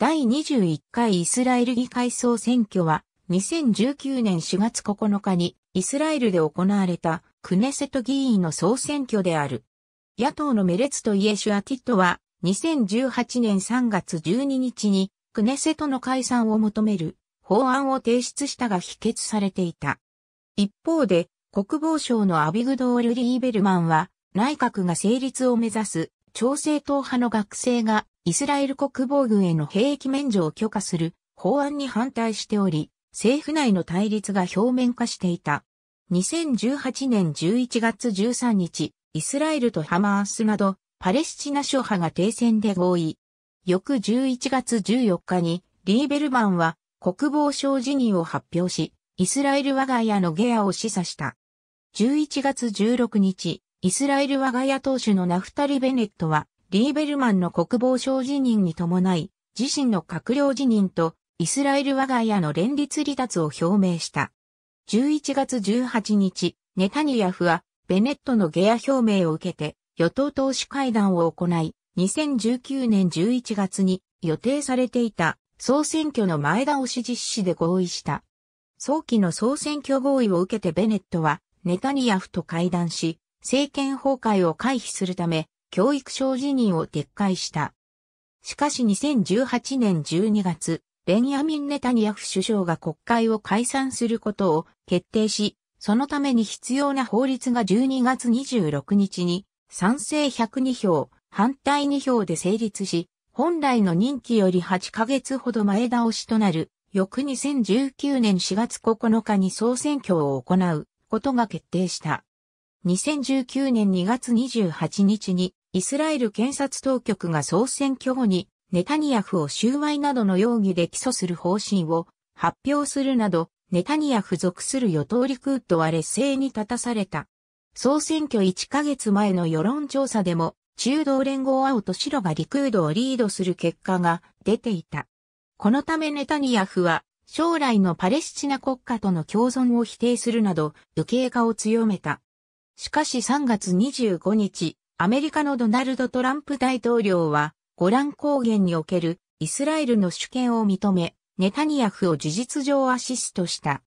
第21回イスラエル議会総選挙は、2019年4月9日にイスラエルで行われたクネセト議員の総選挙である。野党のメレツとイエシュアティットは2018年3月12日にクネセトの解散を求める法案を提出したが否決されていた。一方で国防省のアビグドール・リーベルマンは内閣が成立を目指す調整党派の学生がイスラエル国防軍への兵役免除を許可する法案に反対しており、政府内の対立が表面化していた。2018年11月13日、イスラエルとハマースなど、パレスチナ諸派が停戦で合意。翌11月14日に、リーベルマンは国防省辞任を発表し、イスラエル我が家のゲアを示唆した。11月16日、イスラエル我が家党首のナフタリ・ベネットは、リーベルマンの国防省辞任に伴い、自身の閣僚辞任とイスラエル我が家の連立離脱を表明した。11月18日、ネタニヤフはベネットのゲア表明を受けて与党党首会談を行い、2019年11月に予定されていた総選挙の前倒し実施で合意した。早期の総選挙合意を受けてベネットはネタニヤフと会談し、政権崩壊を回避するため、教育省辞任を撤回した。しかし2018年12月、ベンヤミン・ネタニヤフ首相が国会を解散することを決定し、そのために必要な法律が12月26日に賛成102票、反対2票で成立し、本来の任期より8ヶ月ほど前倒しとなる、翌2019年4月9日に総選挙を行うことが決定した。2019年2月28日にイスラエル検察当局が総選挙後にネタニヤフを収賄などの容疑で起訴する方針を発表するなど、ネタニヤフ属する与党リクードは劣勢に立たされた。総選挙1ヶ月前の世論調査でも、中道連合青と白がリクードをリードする結果が出ていた。このためネタニヤフは、将来のパレスチナ国家との共存を否定するなど、右傾化を強めた。しかし3月25日、アメリカのドナルド・トランプ大統領は、ゴラン高原におけるイスラエルの主権を認め、ネタニヤフを事実上アシストした。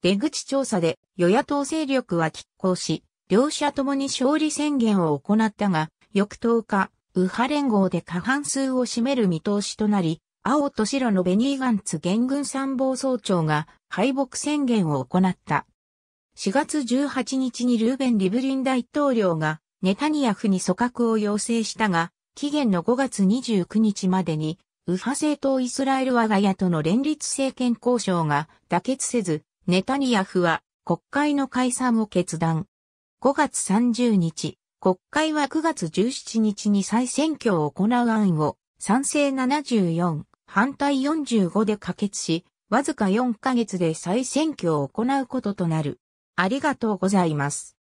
出口調査で与野党勢力は拮抗し、両者ともに勝利宣言を行ったが、翌10日、右派連合で過半数を占める見通しとなり、青と白のベニーガンツ元軍参謀総長が敗北宣言を行った。4月18日にルーベン・リブリン大統領がネタニヤフに組閣を要請したが、期限の5月29日までに、右派政党イスラエル我が家との連立政権交渉が妥結せず、ネタニヤフは国会の解散を決断。5月30日、国会は9月17日に再選挙を行う案を賛成74、反対45で可決し、わずか4ヶ月で再選挙を行うこととなる。ありがとうございます。